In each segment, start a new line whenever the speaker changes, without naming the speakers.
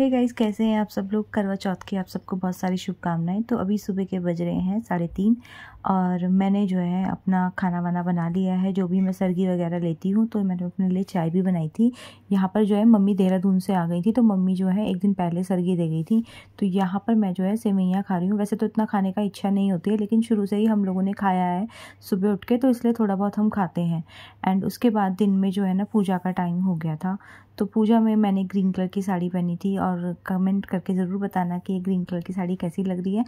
हे hey guys कैसे हैं आप सब लोग करवा चौथ की आप सबको बहुत सारी शुभकामनाएं तो अभी सुबह के बज रहे हैं साढ़े तीन और मैंने जो है अपना खाना वाना बना लिया है जो भी मैं सर्गी वगैरह लेती हूँ तो मैंने अपने लिए चाय भी बनाई थी यहाँ पर जो है मम्मी देहरादून से आ गई थी तो मम्मी जो है एक दिन पहले सर्गी दे गई थी तो यहाँ पर मैं जो है सेवैयाँ खा रही हूँ वैसे तो इतना खाने का इच्छा नहीं होती है लेकिन शुरू से ही हम लोगों ने खाया है सुबह उठ के तो इसलिए थोड़ा बहुत हम खाते हैं एंड उसके बाद दिन में जो है ना पूजा का टाइम हो गया था तो पूजा में मैंने ग्रीन कलर की साड़ी पहनी थी और और कमेंट करके ज़रूर बताना कि ये ग्रीन कलर की साड़ी कैसी लग रही है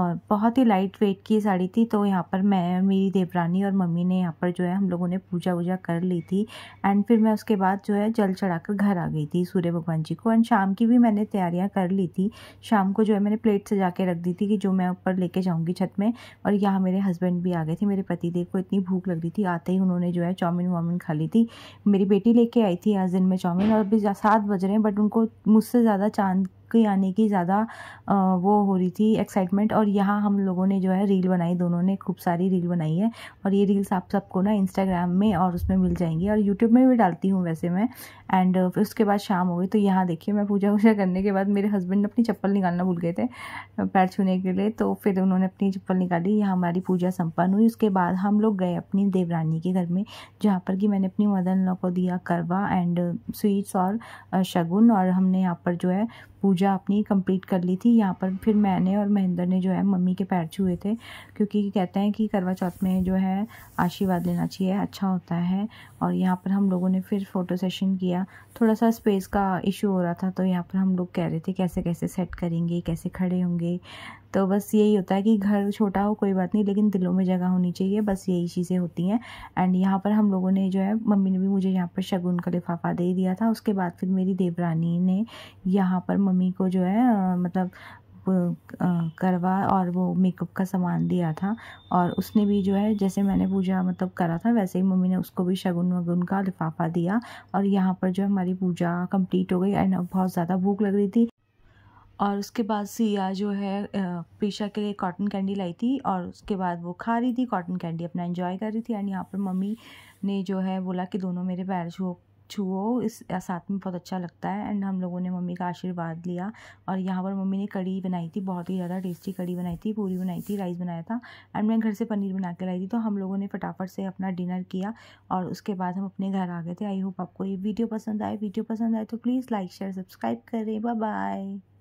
और बहुत ही लाइट वेट की साड़ी थी तो यहाँ पर मैं मेरी देवरानी और मम्मी ने यहाँ पर जो है हम लोगों ने पूजा वूजा कर ली थी एंड फिर मैं उसके बाद जो है जल चढ़ाकर घर आ गई थी सूर्य भगवान जी को एंड शाम की भी मैंने तैयारियाँ कर ली थी शाम को जो है मैंने प्लेट सजा के रख दी थी कि जो मैं ऊपर लेके जाऊँगी छत में और यहाँ मेरे हस्बैंड भी आ गए थे मेरे पति देव को इतनी भूख लग रही थी आते ही उन्होंने जो है चाउमिन वाउमिन खा ली थी मेरी बेटी लेके आई थी आज दिन में चाउमिन और अभी सात बज रहे हैं बट उनको मुझसे ज़्यादा ज़्यादा चांद के आने की ज़्यादा वो हो रही थी एक्साइटमेंट और यहाँ हम लोगों ने जो है रील बनाई दोनों ने खूब सारी रील बनाई है और ये रील्स आप सबको ना इंस्टाग्राम में और उसमें मिल जाएंगी और यूट्यूब में भी डालती हूँ वैसे मैं एंड फिर उसके बाद शाम हो गई तो यहाँ देखिए मैं पूजा वूजा करने के बाद मेरे हस्बैंड ने अपनी चप्पल निकालना भूल गए थे पैर छूने के लिए तो फिर उन्होंने अपनी चप्पल निकाली यहाँ हमारी पूजा सम्पन्न हुई उसके बाद हम लोग गए अपनी देवरानी के घर में जहाँ पर कि मैंने अपनी मदर इन लॉ को दिया करवा एंड स्वीट्स और शगुन और हमने यहाँ पर जो है पूजा अपनी कंप्लीट कर ली थी यहाँ पर फिर मैंने और महेंद्र ने जो है मम्मी के पैर छुए थे क्योंकि कहते हैं कि करवा चौथ में जो है आशीर्वाद लेना चाहिए अच्छा होता है और यहाँ पर हम लोगों ने फिर फ़ोटो सेशन किया थोड़ा सा स्पेस का इशू हो रहा था तो यहाँ पर हम लोग कह रहे थे कैसे कैसे सेट करेंगे कैसे खड़े होंगे तो बस यही होता है कि घर छोटा हो कोई बात नहीं लेकिन दिलों में जगह होनी चाहिए बस यही चीज़ें होती हैं एंड यहाँ पर हम लोगों ने जो है मम्मी ने भी मुझे यहाँ पर शगुन का लिफाफा दे दिया था उसके बाद फिर मेरी देवरानी ने यहाँ पर मम्मी मम्मी को जो है मतलब करवा और वो मेकअप का सामान दिया था और उसने भी जो है जैसे मैंने पूजा मतलब करा था वैसे ही मम्मी ने उसको भी शगुन वगुन का लिफाफा दिया और यहाँ पर जो हमारी पूजा कंप्लीट हो गई एंड बहुत ज़्यादा भूख लग रही थी और उसके बाद सिया जो है पेशा के लिए कॉटन कैंडी लाई थी और उसके बाद वो खा रही थी कॉटन कैंडी अपना एंजॉय कर रही थी एंड यहाँ पर मम्मी ने जो है बोला कि दोनों मेरे पैर छू छुओ इस साथ में बहुत अच्छा लगता है एंड हम लोगों ने मम्मी का आशीर्वाद लिया और यहाँ पर मम्मी ने कड़ी बनाई थी बहुत ही ज़्यादा टेस्टी कड़ी बनाई थी पूरी बनाई थी राइस बनाया था एंड मैं घर से पनीर बना के लाई थी तो हम लोगों ने फटाफट से अपना डिनर किया और उसके बाद हम अपने घर आ गए थे आई होप आपको ये वीडियो पसंद आए वीडियो पसंद आए तो प्लीज़ लाइक शेयर सब्सक्राइब करें बाय